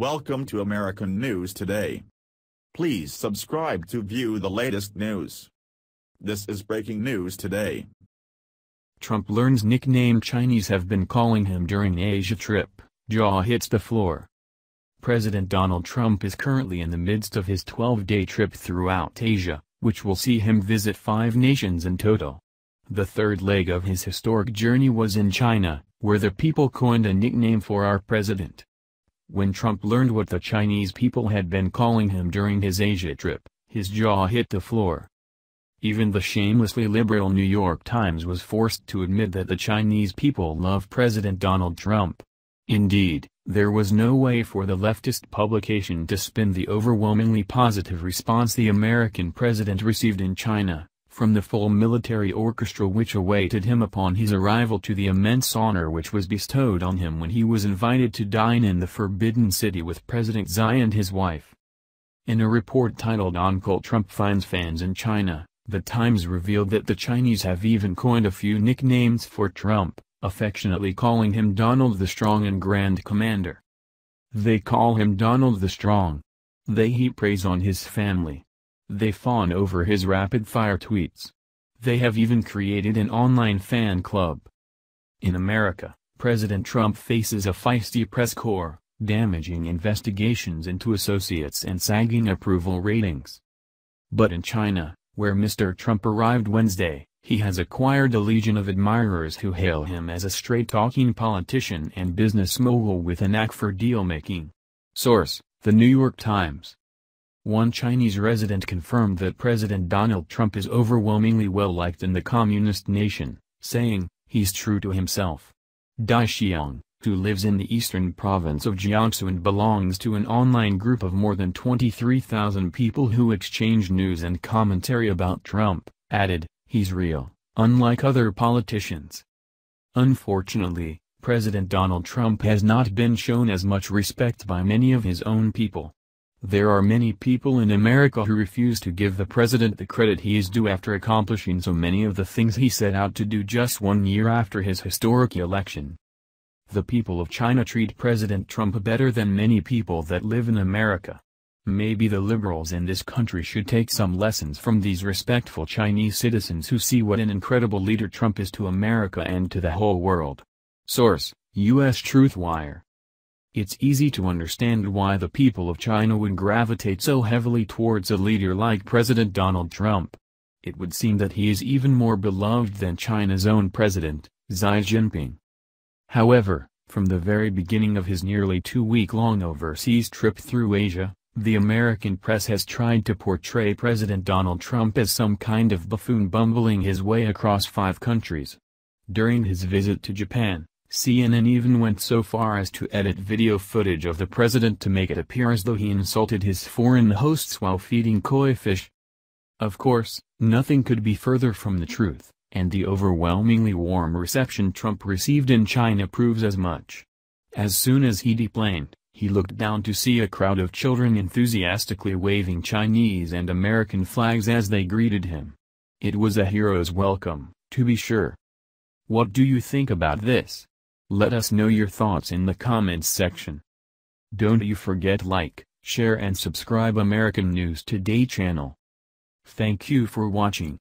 Welcome to American News Today. Please subscribe to view the latest news. This is breaking news today. Trump learns nickname Chinese have been calling him during Asia trip, jaw hits the floor. President Donald Trump is currently in the midst of his 12-day trip throughout Asia, which will see him visit five nations in total. The third leg of his historic journey was in China, where the people coined a nickname for our president. When Trump learned what the Chinese people had been calling him during his Asia trip, his jaw hit the floor. Even the shamelessly liberal New York Times was forced to admit that the Chinese people love President Donald Trump. Indeed, there was no way for the leftist publication to spin the overwhelmingly positive response the American president received in China, from the full military orchestra which awaited him upon his arrival to the immense honor which was bestowed on him when he was invited to dine in the Forbidden City with President Xi and his wife. In a report titled Uncle Trump Finds Fans in China, The Times revealed that the Chinese have even coined a few nicknames for Trump, affectionately calling him Donald the Strong and Grand Commander. They call him Donald the Strong. They heap praise on his family, they fawn over his rapid-fire tweets. They have even created an online fan club. In America, President Trump faces a feisty press corps, damaging investigations into associates and sagging approval ratings. But in China, where Mr. Trump arrived Wednesday, he has acquired a legion of admirers who hail him as a straight-talking politician and business mogul with a knack for deal-making. Source, The New York Times. One Chinese resident confirmed that President Donald Trump is overwhelmingly well-liked in the communist nation, saying, he's true to himself. Dai Xiang, who lives in the eastern province of Jiangsu and belongs to an online group of more than 23,000 people who exchange news and commentary about Trump, added, he's real, unlike other politicians. Unfortunately, President Donald Trump has not been shown as much respect by many of his own people. There are many people in America who refuse to give the president the credit he is due after accomplishing so many of the things he set out to do just one year after his historic election. The people of China treat President Trump better than many people that live in America. Maybe the liberals in this country should take some lessons from these respectful Chinese citizens who see what an incredible leader Trump is to America and to the whole world. Source, U.S. Truth Wire it's easy to understand why the people of China would gravitate so heavily towards a leader like President Donald Trump. It would seem that he is even more beloved than China's own president, Xi Jinping. However, from the very beginning of his nearly two-week-long overseas trip through Asia, the American press has tried to portray President Donald Trump as some kind of buffoon bumbling his way across five countries. During his visit to Japan, CNN even went so far as to edit video footage of the president to make it appear as though he insulted his foreign hosts while feeding koi fish. Of course, nothing could be further from the truth, and the overwhelmingly warm reception Trump received in China proves as much. As soon as he deplaned, he looked down to see a crowd of children enthusiastically waving Chinese and American flags as they greeted him. It was a hero's welcome, to be sure. What do you think about this? Let us know your thoughts in the comments section. Don't you forget like, share and subscribe American News Today channel. Thank you for watching.